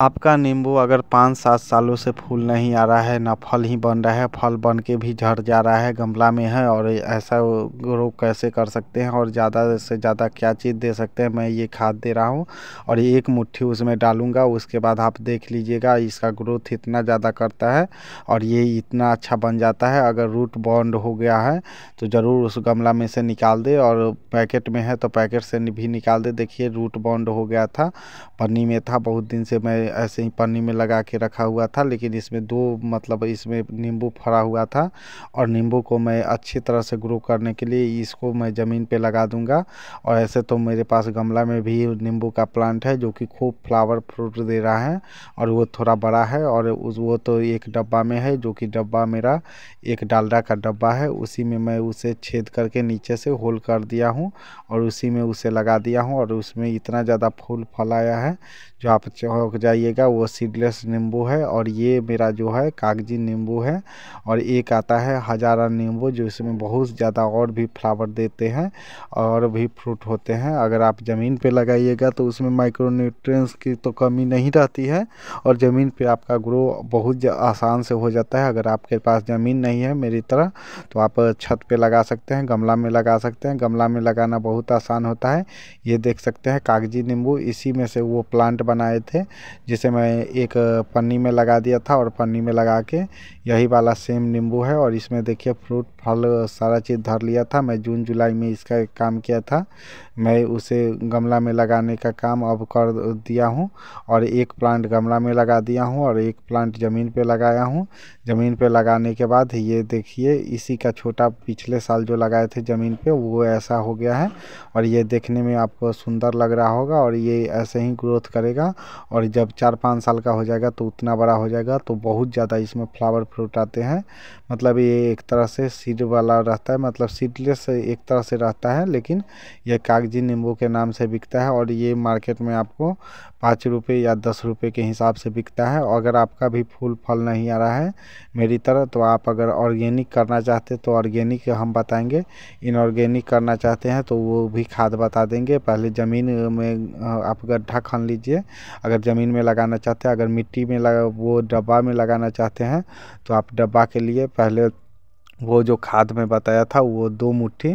आपका नींबू अगर पाँच सात सालों से फूल नहीं आ रहा है ना फल ही बन रहा है फल बन के भी झड़ जा रहा है गमला में है और ऐसा ग्रो कैसे कर सकते हैं और ज़्यादा से ज़्यादा क्या चीज़ दे सकते हैं मैं ये खाद दे रहा हूँ और एक मुट्ठी उसमें डालूँगा उसके बाद आप देख लीजिएगा इसका ग्रोथ इतना ज़्यादा करता है और ये इतना अच्छा बन जाता है अगर रूट बॉन्ड हो गया है तो ज़रूर उस गमला में से निकाल दे और पैकेट में है तो पैकेट से भी निकाल दे देखिए रूट बॉन्ड हो गया था पन्नी में था बहुत दिन से मैं ऐसे ही पन्नी में लगा के रखा हुआ था लेकिन इसमें दो मतलब इसमें नींबू फरा हुआ था और नींबू को मैं अच्छी तरह से ग्रो करने के लिए इसको मैं ज़मीन पे लगा दूंगा और ऐसे तो मेरे पास गमला में भी नींबू का प्लांट है जो कि खूब फ्लावर फ्रूट दे रहा है और वो थोड़ा बड़ा है और उस वो तो एक डब्बा में है जो कि डब्बा मेरा एक डालडा का डब्बा है उसी में मैं उसे छेद करके नीचे से होल कर दिया हूँ और उसी में उसे लगा दिया हूँ और उसमें इतना ज़्यादा फूल फल आया है जो आप चौक जाइए बताइएगा वो सीडलेस नींबू है और ये मेरा जो है कागजी नींबू है और एक आता है हजारा नींबू जो इसमें बहुत ज़्यादा और भी फ्लावर देते हैं और भी फ्रूट होते हैं अगर आप ज़मीन पर लगाइएगा तो उसमें माइक्रोन्यूट्रेंस की तो कमी नहीं रहती है और ज़मीन पर आपका ग्रो बहुत आसान से हो जाता है अगर आपके पास ज़मीन नहीं है मेरी तरह तो आप छत पर लगा सकते हैं गमला में लगा सकते हैं गमला में लगाना बहुत आसान होता है ये देख सकते हैं कागजी नींबू इसी में से वो प्लांट बनाए थे जिसे मैं एक पन्नी में लगा दिया था और पन्नी में लगा के यही वाला सेम नींबू है और इसमें देखिए फ्रूट फल सारा चीज़ धर लिया था मैं जून जुलाई में इसका काम किया था मैं उसे गमला में लगाने का काम अब कर दिया हूँ और एक प्लांट गमला में लगा दिया हूँ और एक प्लांट ज़मीन पे लगाया हूँ ज़मीन पे लगाने के बाद ये देखिए इसी का छोटा पिछले साल जो लगाए थे ज़मीन पे वो ऐसा हो गया है और ये देखने में आपको सुंदर लग रहा होगा और ये ऐसे ही ग्रोथ करेगा और जब चार पाँच साल का हो जाएगा तो उतना बड़ा हो जाएगा तो बहुत ज़्यादा इसमें फ्लावर फ्रूट आते हैं मतलब ये एक तरह से सी सीड वाला रहता है मतलब सीडलेस एक तरह से रहता है लेकिन यह कागजी नींबू के नाम से बिकता है और ये मार्केट में आपको पाँच रुपये या दस रुपये के हिसाब से बिकता है अगर आपका भी फूल फल नहीं आ रहा है मेरी तरह तो आप अगर ऑर्गेनिक करना चाहते तो ऑर्गेनिक हम बताएंगे इनऑर्गेनिक करना चाहते हैं तो वो भी खाद बता देंगे पहले ज़मीन में आप गड्ढा खन लीजिए अगर ज़मीन में लगाना चाहते हैं अगर मिट्टी में लगा वो डब्बा में लगाना चाहते हैं तो आप डब्बा के लिए पहले वो जो खाद में बताया था वो दो मुट्ठी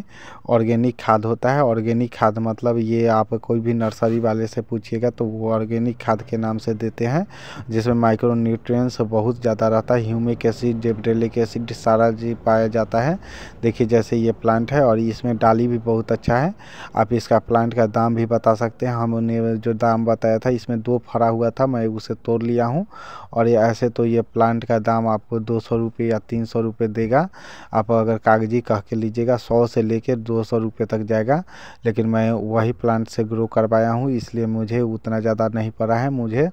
ऑर्गेनिक खाद होता है ऑर्गेनिक खाद मतलब ये आप कोई भी नर्सरी वाले से पूछिएगा तो वो ऑर्गेनिक खाद के नाम से देते हैं जिसमें माइक्रो न्यूट्रिएंट्स बहुत ज़्यादा रहता है ह्यूमिक एसिड डेबडेलिक एसिड सारा जी पाया जाता है देखिए जैसे ये प्लांट है और इसमें डाली भी बहुत अच्छा है आप इसका प्लांट का दाम भी बता सकते हैं हमने जो दाम बताया था इसमें दो फरा हुआ था मैं उसे तोड़ लिया हूँ और ऐसे तो ये प्लांट का दाम आपको दो सौ या तीन सौ देगा आप अगर कागजी कह के लीजिएगा सौ से लेकर दो सौ रुपये तक जाएगा लेकिन मैं वही प्लांट से ग्रो करवाया हूँ इसलिए मुझे उतना ज़्यादा नहीं पड़ा है मुझे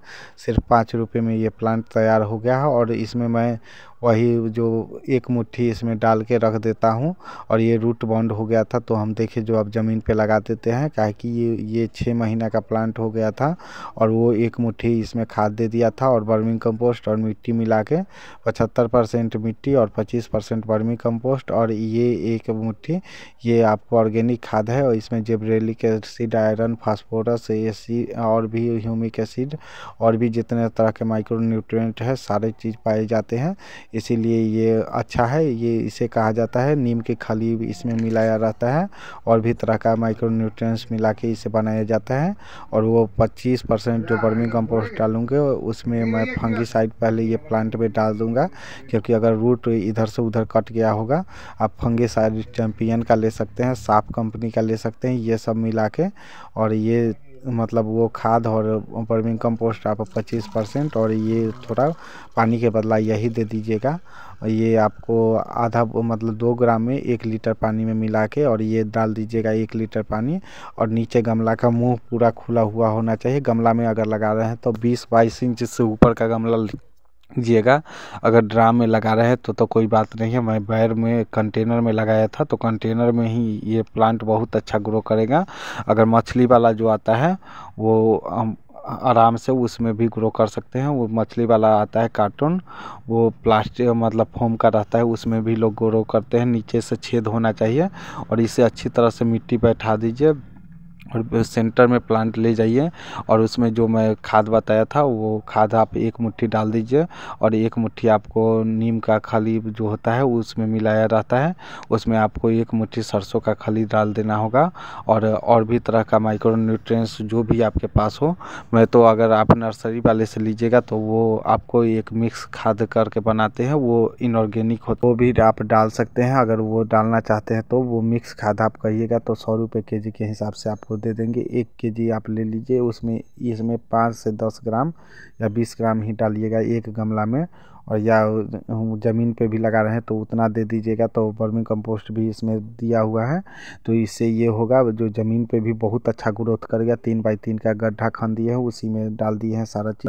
सिर्फ पाँच रुपये में ये प्लांट तैयार हो गया है और इसमें मैं वही जो एक मुट्ठी इसमें डाल के रख देता हूँ और ये रूट बॉन्ड हो गया था तो हम देखे जो अब ज़मीन पे लगा देते हैं क्या कि ये ये छः महीना का प्लांट हो गया था और वो एक मुट्ठी इसमें खाद दे दिया था और बर्मी कंपोस्ट और मिट्टी मिला के पचहत्तर परसेंट मिट्टी और पच्चीस परसेंट कम्पोस्ट और ये एक मुट्ठी ये आपको ऑर्गेनिक खाद है और इसमें जेबरेलिक एसिड आयरन फास्फोरस एसी और भी ह्यूमिक एसिड और भी जितने तरह के माइक्रो न्यूट्रिएंट है सारे चीज़ पाए जाते हैं इसीलिए ये अच्छा है ये इसे कहा जाता है नीम के खाली इसमें मिलाया रहता है और भी तरह का माइक्रोन्यूट्रिएंट्स मिला के इसे बनाया जाता है और वो 25 परसेंट जो बर्मी कंपोस्ट डालूँगे उसमें मैं फंगीसाइड पहले ये प्लांट में डाल दूँगा क्योंकि अगर रूट इधर से उधर कट गया होगा आप फंगीसाइड चैम्पियन का ले सकते हैं साफ कंपनी का ले सकते हैं ये सब मिला के और ये मतलब वो खाद और वर्मी कंपोस्ट आप 25 परसेंट और ये थोड़ा पानी के बदला यही दे दीजिएगा ये आपको आधा मतलब दो ग्राम में एक लीटर पानी में मिला के और ये डाल दीजिएगा एक लीटर पानी और नीचे गमला का मुंह पूरा खुला हुआ होना चाहिए गमला में अगर लगा रहे हैं तो 20 बाईस इंच से ऊपर का गमला कीजिएगा अगर ड्राम में लगा रहे तो तो कोई बात नहीं है मैं बैर में कंटेनर में लगाया था तो कंटेनर में ही ये प्लांट बहुत अच्छा ग्रो करेगा अगर मछली वाला जो आता है वो हम आराम से उसमें भी ग्रो कर सकते हैं वो मछली वाला आता है कार्टून वो प्लास्टिक मतलब फोम का रहता है उसमें भी लोग ग्रो करते हैं नीचे से छेद होना चाहिए और इसे अच्छी तरह से मिट्टी बैठा दीजिए और सेंटर में प्लांट ले जाइए और उसमें जो मैं खाद बताया था वो खाद आप एक मुट्ठी डाल दीजिए और एक मुट्ठी आपको नीम का खली जो होता है उसमें मिलाया रहता है उसमें आपको एक मुट्ठी सरसों का खली डाल देना होगा और और भी तरह का माइक्रो न्यूट्रिएंट्स जो भी आपके पास हो मैं तो अगर आप नर्सरी वाले से लीजिएगा तो वो आपको एक मिक्स खाद करके बनाते हैं वो इनऑर्गेनिक हो तो भी आप डाल सकते हैं अगर वो डालना चाहते हैं तो वो मिक्स खाद आप कहिएगा तो सौ रुपये के जी के हिसाब से आपको दे देंगे एक के जी आप ले लीजिए उसमें इसमें पाँच से दस ग्राम या बीस ग्राम ही डालिएगा एक गमला में और या ज़मीन पे भी लगा रहे हैं तो उतना दे दीजिएगा तो बर्मी कंपोस्ट भी इसमें दिया हुआ है तो इससे ये होगा जो ज़मीन पे भी बहुत अच्छा ग्रोथ करेगा तीन बाई तीन का गड्ढा खन दिए हैं उसी में डाल दिए हैं सारा चीज़